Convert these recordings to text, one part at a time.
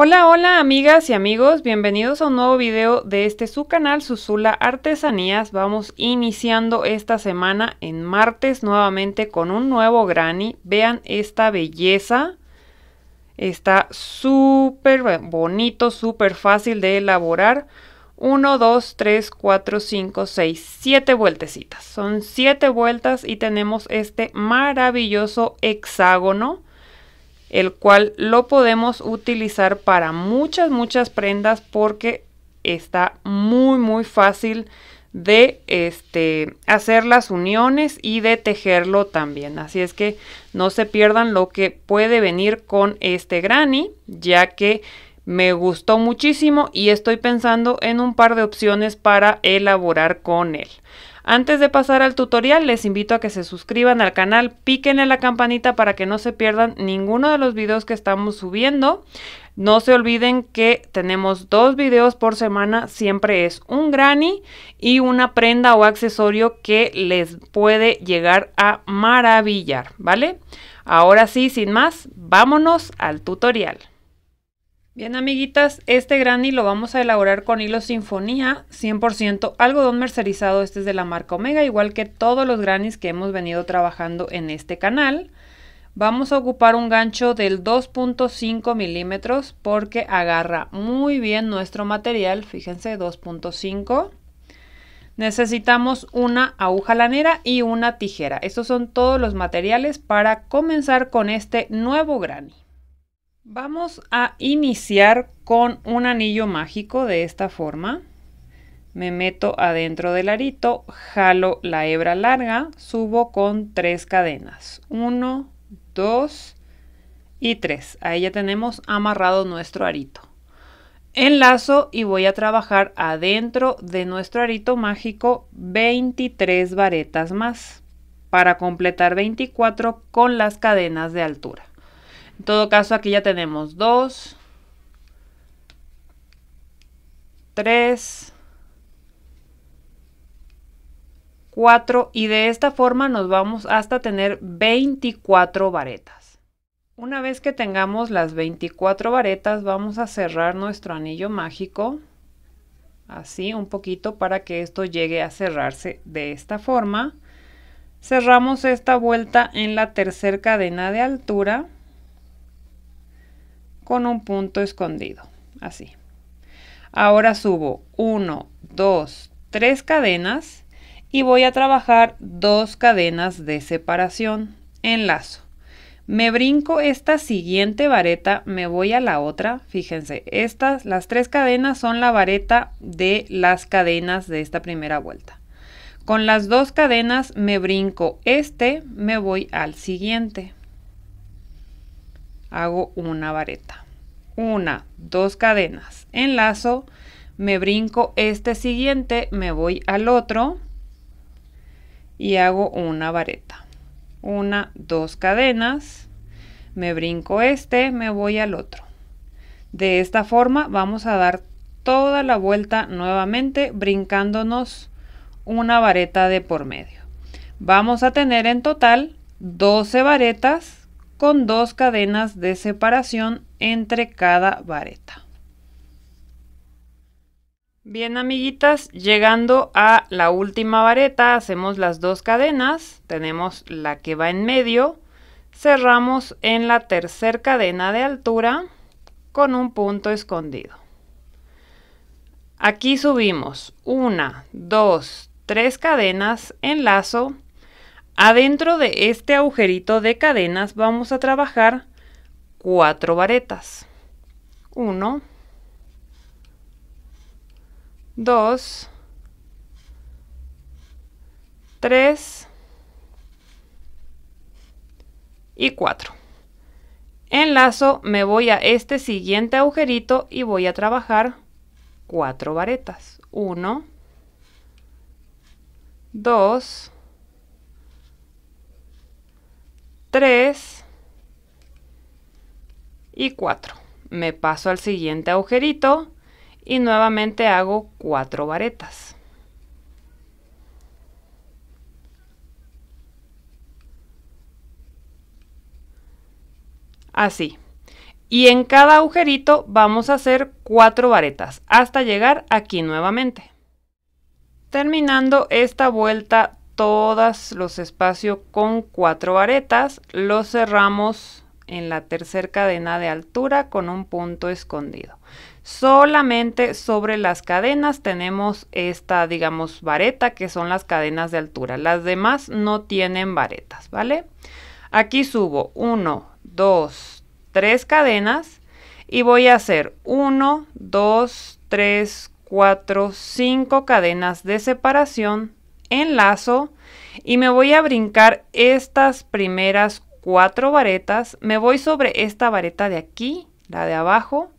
Hola, hola amigas y amigos, bienvenidos a un nuevo video de este su canal Susula Artesanías. Vamos iniciando esta semana en martes nuevamente con un nuevo granny. Vean esta belleza. Está súper bonito, súper fácil de elaborar. 1, 2, 3, 4, 5, 6, 7 vueltecitas. Son 7 vueltas y tenemos este maravilloso hexágono el cual lo podemos utilizar para muchas, muchas prendas porque está muy, muy fácil de este, hacer las uniones y de tejerlo también. Así es que no se pierdan lo que puede venir con este granny, ya que me gustó muchísimo y estoy pensando en un par de opciones para elaborar con él. Antes de pasar al tutorial, les invito a que se suscriban al canal, piquen en la campanita para que no se pierdan ninguno de los videos que estamos subiendo. No se olviden que tenemos dos videos por semana, siempre es un granny y una prenda o accesorio que les puede llegar a maravillar, ¿vale? Ahora sí, sin más, vámonos al tutorial. Bien, amiguitas, este granny lo vamos a elaborar con hilo sinfonía 100% algodón mercerizado. Este es de la marca Omega, igual que todos los grannys que hemos venido trabajando en este canal. Vamos a ocupar un gancho del 2.5 milímetros porque agarra muy bien nuestro material. Fíjense, 2.5 necesitamos una aguja lanera y una tijera. Estos son todos los materiales para comenzar con este nuevo granny. Vamos a iniciar con un anillo mágico de esta forma. Me meto adentro del arito, jalo la hebra larga, subo con tres cadenas. Uno, dos y tres. Ahí ya tenemos amarrado nuestro arito. Enlazo y voy a trabajar adentro de nuestro arito mágico 23 varetas más para completar 24 con las cadenas de altura. En todo caso, aquí ya tenemos 2, 3, 4 y de esta forma nos vamos hasta tener 24 varetas. Una vez que tengamos las 24 varetas vamos a cerrar nuestro anillo mágico así un poquito para que esto llegue a cerrarse de esta forma. Cerramos esta vuelta en la tercera cadena de altura con un punto escondido, así. Ahora subo 1, 2, 3 cadenas y voy a trabajar dos cadenas de separación. Enlazo. Me brinco esta siguiente vareta, me voy a la otra. Fíjense, estas, las tres cadenas son la vareta de las cadenas de esta primera vuelta. Con las dos cadenas me brinco este, me voy al siguiente hago una vareta. Una, dos cadenas, enlazo, me brinco este siguiente, me voy al otro y hago una vareta. Una, dos cadenas, me brinco este, me voy al otro. De esta forma vamos a dar toda la vuelta nuevamente brincándonos una vareta de por medio. Vamos a tener en total 12 varetas con dos cadenas de separación entre cada vareta. Bien amiguitas, llegando a la última vareta, hacemos las dos cadenas, tenemos la que va en medio, cerramos en la tercera cadena de altura con un punto escondido. Aquí subimos una, dos, tres cadenas, en lazo Adentro de este agujerito de cadenas vamos a trabajar cuatro varetas. Uno, dos, tres y 4. Enlazo, me voy a este siguiente agujerito y voy a trabajar cuatro varetas. Uno, dos. 3 y 4. Me paso al siguiente agujerito y nuevamente hago 4 varetas. Así. Y en cada agujerito vamos a hacer 4 varetas hasta llegar aquí nuevamente. Terminando esta vuelta todos los espacios con cuatro varetas, los cerramos en la tercera cadena de altura con un punto escondido. Solamente sobre las cadenas tenemos esta, digamos, vareta, que son las cadenas de altura. Las demás no tienen varetas, ¿vale? Aquí subo 1, 2, 3 cadenas y voy a hacer 1, 2, 3, 4, 5 cadenas de separación enlazo y me voy a brincar estas primeras cuatro varetas, me voy sobre esta vareta de aquí, la de abajo,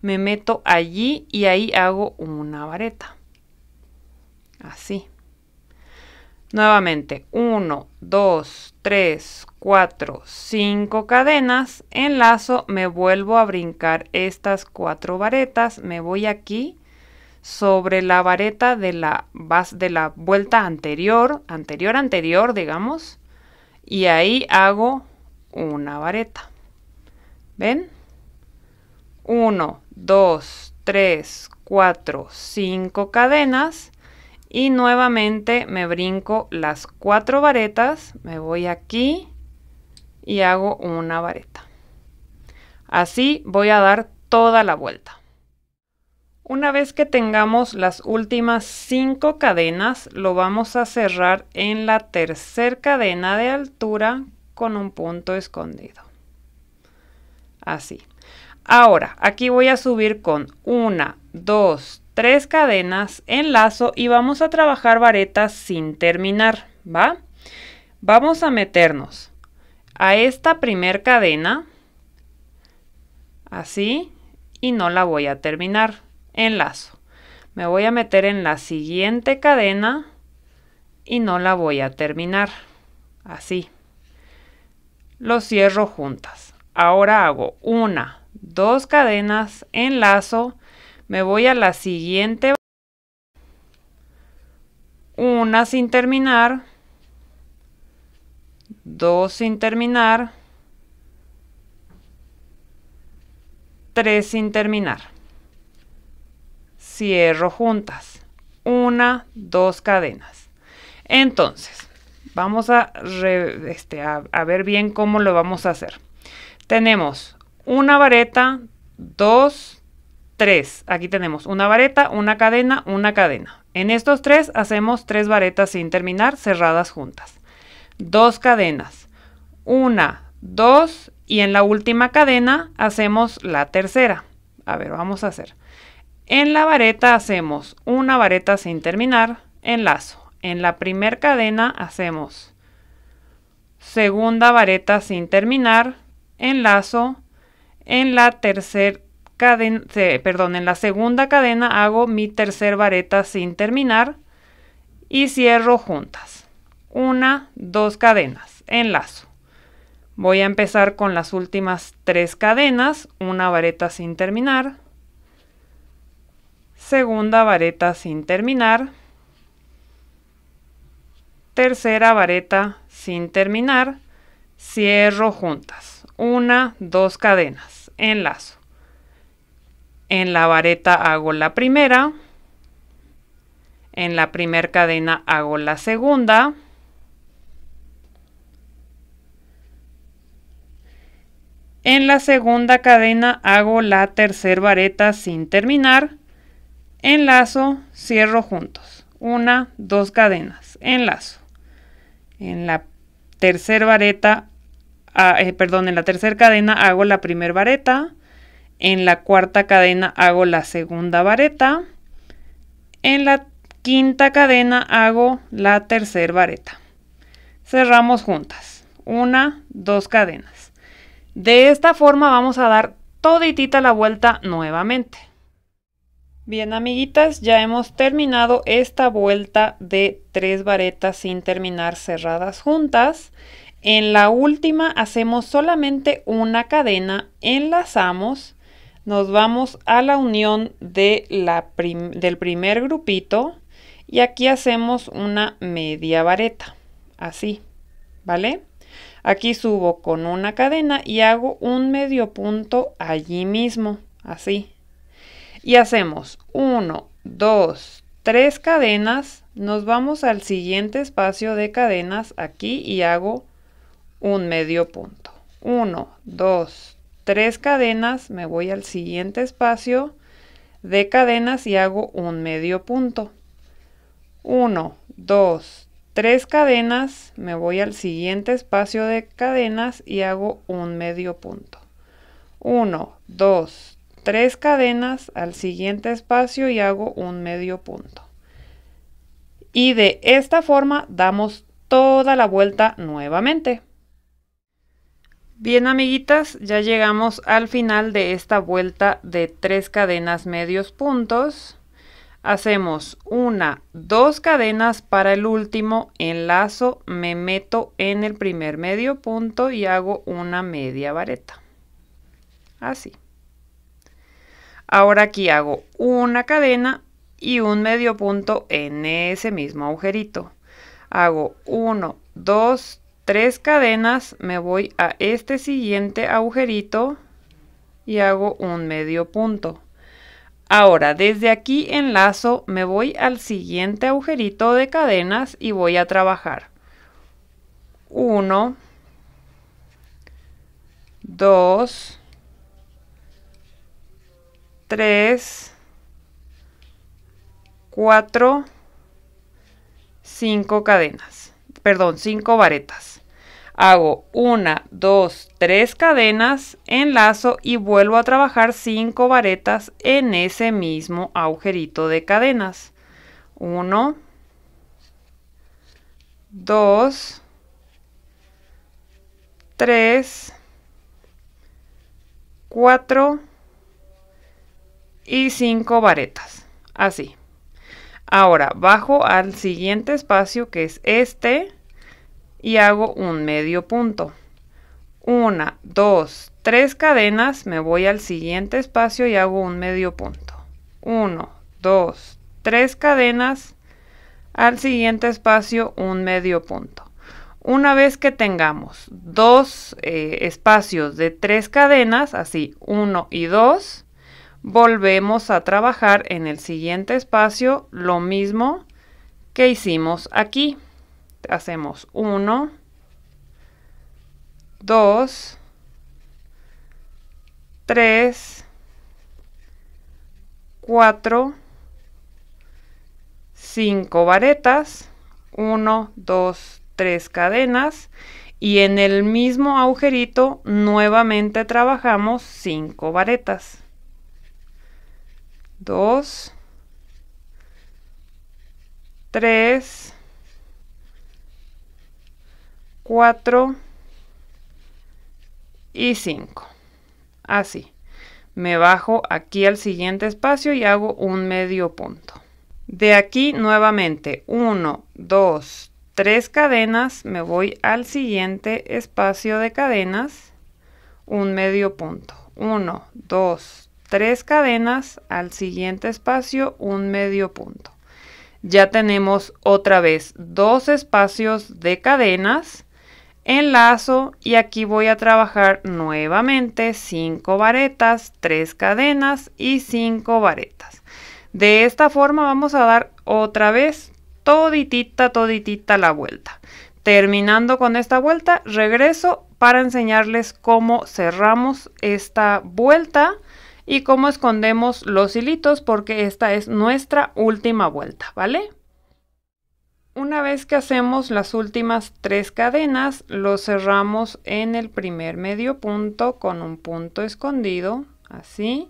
me meto allí y ahí hago una vareta. Así. Nuevamente, 1, 2, 3, 4, 5 cadenas, enlazo, me vuelvo a brincar estas cuatro varetas, me voy aquí, sobre la vareta de la, de la vuelta anterior, anterior, anterior, digamos, y ahí hago una vareta. ¿Ven? 1, 2, 3, 4, 5 cadenas y nuevamente me brinco las cuatro varetas, me voy aquí y hago una vareta. Así voy a dar toda la vuelta. Una vez que tengamos las últimas cinco cadenas, lo vamos a cerrar en la tercera cadena de altura con un punto escondido. Así. Ahora, aquí voy a subir con una, dos, tres cadenas, enlazo y vamos a trabajar varetas sin terminar, ¿va? Vamos a meternos a esta primer cadena, así, y no la voy a terminar enlazo. Me voy a meter en la siguiente cadena y no la voy a terminar. Así. Lo cierro juntas. Ahora hago una, dos cadenas, enlazo, me voy a la siguiente, una sin terminar, dos sin terminar, tres sin terminar cierro juntas. Una, dos cadenas. Entonces, vamos este, a, ver bien cómo lo vamos a hacer. Tenemos una vareta, dos, tres. Aquí tenemos una vareta, una cadena, una cadena. En estos tres hacemos tres varetas sin terminar, cerradas juntas. Dos cadenas. Una, dos y en la última cadena hacemos la tercera. A ver, vamos a hacer. En la vareta hacemos una vareta sin terminar, enlazo. En la primer cadena hacemos segunda vareta sin terminar, enlazo. En la tercer cadena, perdón, en la segunda cadena hago mi tercer vareta sin terminar y cierro juntas. Una, dos cadenas, enlazo. Voy a empezar con las últimas tres cadenas, una vareta sin terminar, segunda vareta sin terminar, tercera vareta sin terminar, cierro juntas, una, dos cadenas, enlazo. En la vareta hago la primera, en la primera cadena hago la segunda, en la segunda cadena hago la tercera vareta sin terminar, enlazo, cierro juntos. Una, dos cadenas, enlazo. En la tercera vareta, ah, eh, perdón, en la tercera cadena hago la primera vareta. En la cuarta cadena hago la segunda vareta. En la quinta cadena hago la tercera vareta. Cerramos juntas. Una, dos cadenas. De esta forma vamos a dar toditita la vuelta nuevamente. Bien, amiguitas, ya hemos terminado esta vuelta de tres varetas sin terminar cerradas juntas. En la última hacemos solamente una cadena, enlazamos, nos vamos a la unión de la del primer grupito y aquí hacemos una media vareta, así, ¿vale? Aquí subo con una cadena y hago un medio punto allí mismo, así, y hacemos 1, 2, 3 cadenas, nos vamos al siguiente espacio de cadenas aquí y hago un medio punto. 1, 2, 3 cadenas, me voy al siguiente espacio de cadenas y hago un medio punto. 1, 2, 3 cadenas, me voy al siguiente espacio de cadenas y hago un medio punto. 1, 2, tres cadenas al siguiente espacio y hago un medio punto. Y de esta forma damos toda la vuelta nuevamente. Bien amiguitas, ya llegamos al final de esta vuelta de tres cadenas medios puntos. Hacemos una, dos cadenas para el último, enlazo, me meto en el primer medio punto y hago una media vareta. Así. Ahora aquí hago una cadena y un medio punto en ese mismo agujerito. Hago 1, 2, 3 cadenas, me voy a este siguiente agujerito y hago un medio punto. Ahora, desde aquí enlazo, me voy al siguiente agujerito de cadenas y voy a trabajar. 1, 2, 3, 4, 5 cadenas, perdón, 5 varetas. Hago 1, 2, 3 cadenas, enlazo y vuelvo a trabajar 5 varetas en ese mismo agujerito de cadenas. 1, 2, 3, 4, y 5 varetas. Así. Ahora bajo al siguiente espacio que es este y hago un medio punto. Una, dos, tres cadenas, me voy al siguiente espacio y hago un medio punto. Uno, dos, tres cadenas, al siguiente espacio un medio punto. Una vez que tengamos dos eh, espacios de tres cadenas, así uno y dos, volvemos a trabajar en el siguiente espacio lo mismo que hicimos aquí. Hacemos 1, 2, 3, 4, 5 varetas, 1, 2, 3 cadenas y en el mismo agujerito nuevamente trabajamos 5 varetas. 2, 3, 4 y 5. Así. Me bajo aquí al siguiente espacio y hago un medio punto. De aquí nuevamente 1, 2, 3 cadenas, me voy al siguiente espacio de cadenas, un medio punto. 1, 2, tres cadenas, al siguiente espacio un medio punto. Ya tenemos otra vez dos espacios de cadenas, enlazo y aquí voy a trabajar nuevamente cinco varetas, tres cadenas y cinco varetas. De esta forma vamos a dar otra vez toditita, toditita la vuelta. Terminando con esta vuelta, regreso para enseñarles cómo cerramos esta vuelta y cómo escondemos los hilitos porque esta es nuestra última vuelta, ¿vale? Una vez que hacemos las últimas tres cadenas, lo cerramos en el primer medio punto con un punto escondido, así.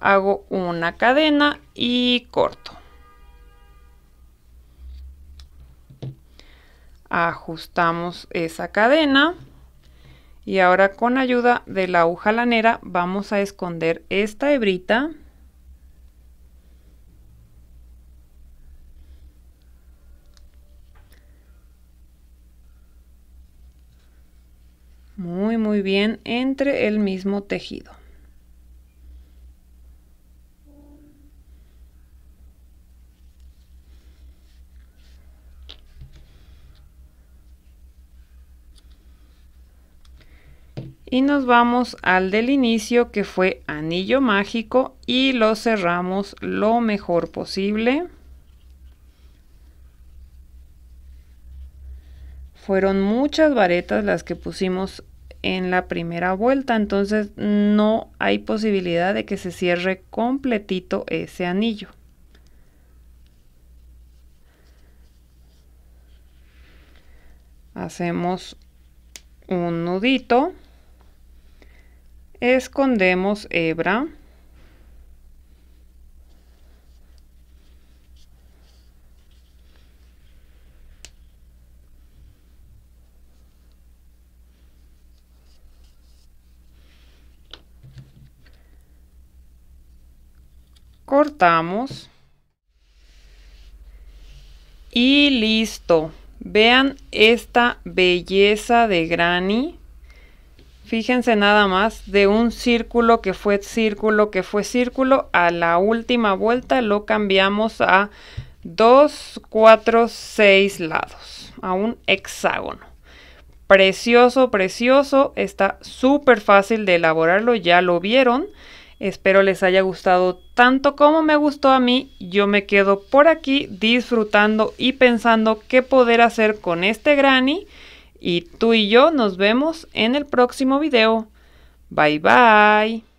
Hago una cadena y corto. Ajustamos esa cadena. Y ahora con ayuda de la aguja lanera vamos a esconder esta hebrita. Muy muy bien entre el mismo tejido. y nos vamos al del inicio que fue anillo mágico y lo cerramos lo mejor posible. Fueron muchas varetas las que pusimos en la primera vuelta, entonces no hay posibilidad de que se cierre completito ese anillo. Hacemos un nudito escondemos hebra cortamos y listo vean esta belleza de granny Fíjense nada más, de un círculo que fue círculo, que fue círculo, a la última vuelta lo cambiamos a 2, 4, 6 lados, a un hexágono. Precioso, precioso, está súper fácil de elaborarlo, ya lo vieron. Espero les haya gustado tanto como me gustó a mí. Yo me quedo por aquí disfrutando y pensando qué poder hacer con este granny y tú y yo nos vemos en el próximo video. Bye bye.